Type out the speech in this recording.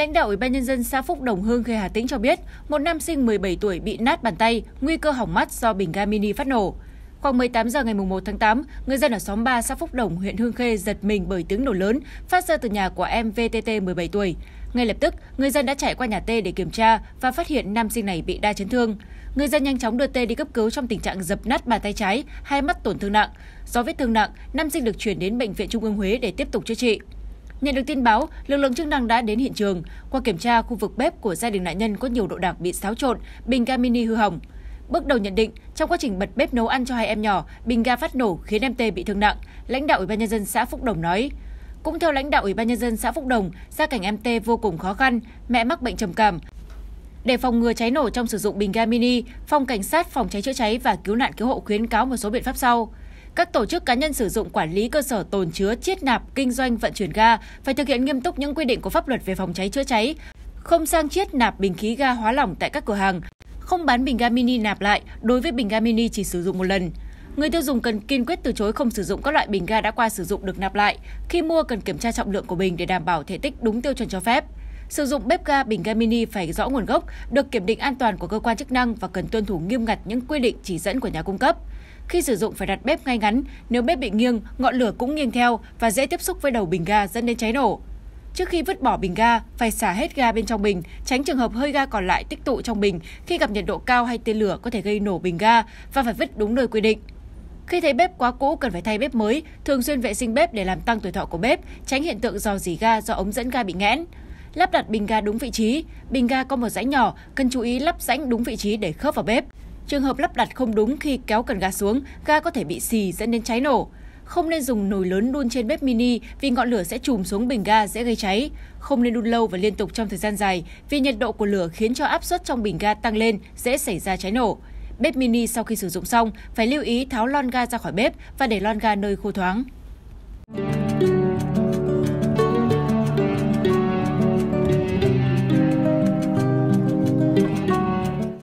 Lãnh đạo Ủy ban nhân dân xã Phúc Đồng Hương Khê Hà Tĩnh cho biết, một nam sinh 17 tuổi bị nát bàn tay, nguy cơ hỏng mắt do bình ga mini phát nổ. Khoảng 18 giờ ngày 1 tháng 8, người dân ở xóm 3 xã Phúc Đồng, huyện Hương Khê giật mình bởi tiếng nổ lớn phát ra từ nhà của em VTT 17 tuổi. Ngay lập tức, người dân đã chạy qua nhà T để kiểm tra và phát hiện nam sinh này bị đa chấn thương. Người dân nhanh chóng đưa T đi cấp cứu trong tình trạng dập nát bàn tay trái, hai mắt tổn thương nặng. Do vết thương nặng, nam sinh được chuyển đến bệnh viện Trung ương Huế để tiếp tục chữa trị. Nhận được tin báo, lực lượng chức năng đã đến hiện trường. Qua kiểm tra, khu vực bếp của gia đình nạn nhân có nhiều đồ đạc bị xáo trộn, bình ga mini hư hỏng. Bước đầu nhận định, trong quá trình bật bếp nấu ăn cho hai em nhỏ, bình ga phát nổ khiến em T bị thương nặng, lãnh đạo Ủy ban nhân dân xã Phúc Đồng nói. Cũng theo lãnh đạo Ủy ban nhân dân xã Phúc Đồng, gia cảnh em T vô cùng khó khăn, mẹ mắc bệnh trầm cảm. Để phòng ngừa cháy nổ trong sử dụng bình ga mini, phòng cảnh sát phòng cháy chữa cháy và cứu nạn cứu hộ khuyến cáo một số biện pháp sau các tổ chức cá nhân sử dụng quản lý cơ sở tồn chứa, chiết nạp, kinh doanh vận chuyển ga phải thực hiện nghiêm túc những quy định của pháp luật về phòng cháy chữa cháy, không sang chiết nạp bình khí ga hóa lỏng tại các cửa hàng, không bán bình ga mini nạp lại đối với bình ga mini chỉ sử dụng một lần. Người tiêu dùng cần kiên quyết từ chối không sử dụng các loại bình ga đã qua sử dụng được nạp lại. Khi mua cần kiểm tra trọng lượng của bình để đảm bảo thể tích đúng tiêu chuẩn cho phép. Sử dụng bếp ga bình ga mini phải rõ nguồn gốc, được kiểm định an toàn của cơ quan chức năng và cần tuân thủ nghiêm ngặt những quy định chỉ dẫn của nhà cung cấp. Khi sử dụng phải đặt bếp ngay ngắn, nếu bếp bị nghiêng, ngọn lửa cũng nghiêng theo và dễ tiếp xúc với đầu bình ga dẫn đến cháy nổ. Trước khi vứt bỏ bình ga, phải xả hết ga bên trong bình, tránh trường hợp hơi ga còn lại tích tụ trong bình khi gặp nhiệt độ cao hay tia lửa có thể gây nổ bình ga và phải vứt đúng nơi quy định. Khi thấy bếp quá cũ cần phải thay bếp mới, thường xuyên vệ sinh bếp để làm tăng tuổi thọ của bếp, tránh hiện tượng dò dỉ ga do ống dẫn ga bị nghẽn. Lắp đặt bình ga đúng vị trí, bình ga có một rãnh nhỏ, cần chú ý lắp rãnh đúng vị trí để khớp vào bếp. Trường hợp lắp đặt không đúng khi kéo cần ga xuống, ga có thể bị xì dẫn đến cháy nổ. Không nên dùng nồi lớn đun trên bếp mini vì ngọn lửa sẽ trùm xuống bình ga dễ gây cháy. Không nên đun lâu và liên tục trong thời gian dài vì nhiệt độ của lửa khiến cho áp suất trong bình ga tăng lên, dễ xảy ra cháy nổ. Bếp mini sau khi sử dụng xong, phải lưu ý tháo lon ga ra khỏi bếp và để lon ga nơi khô thoáng.